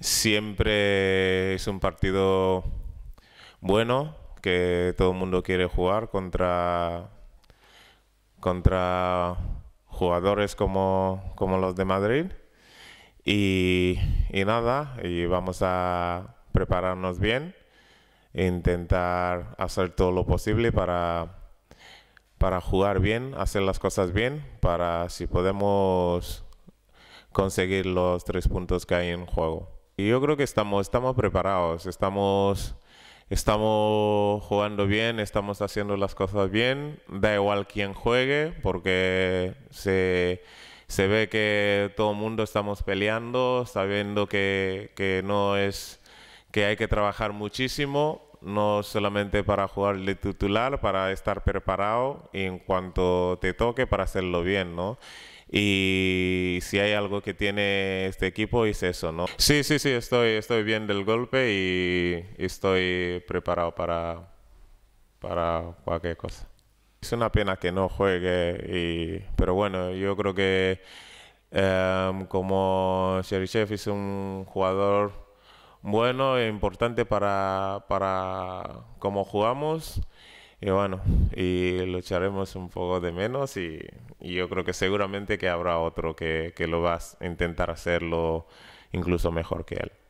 Siempre es un partido bueno, que todo el mundo quiere jugar contra, contra jugadores como, como los de Madrid. Y, nada, y vamos a prepararnos bien, intentar hacer todo lo posible para, para jugar bien, hacer las cosas bien, para si podemos conseguir los tres puntos que hay en juego. Y yo creo que estamos, estamos preparados, estamos, estamos jugando bien, estamos haciendo las cosas bien, da igual quién juegue, porque se, ve que todo el mundo estamos peleando, sabiendo que, no es que hay que trabajar muchísimo, no solamente para jugar de titular, para estar preparado en cuanto te toque para hacerlo bien, ¿no? Y si hay algo que tiene este equipo es eso, ¿no? Sí, sí, sí, estoy, estoy bien del golpe y estoy preparado para, para cualquier cosa. Es una pena que no juegue, y, pero bueno, yo creo que eh, como como Chef es un jugador bueno importante para, para cómo jugamos. Y bueno, y lo echaremos un poco de menos y, yo creo que seguramente que habrá otro que, que lo va a intentar hacerlo incluso mejor que él.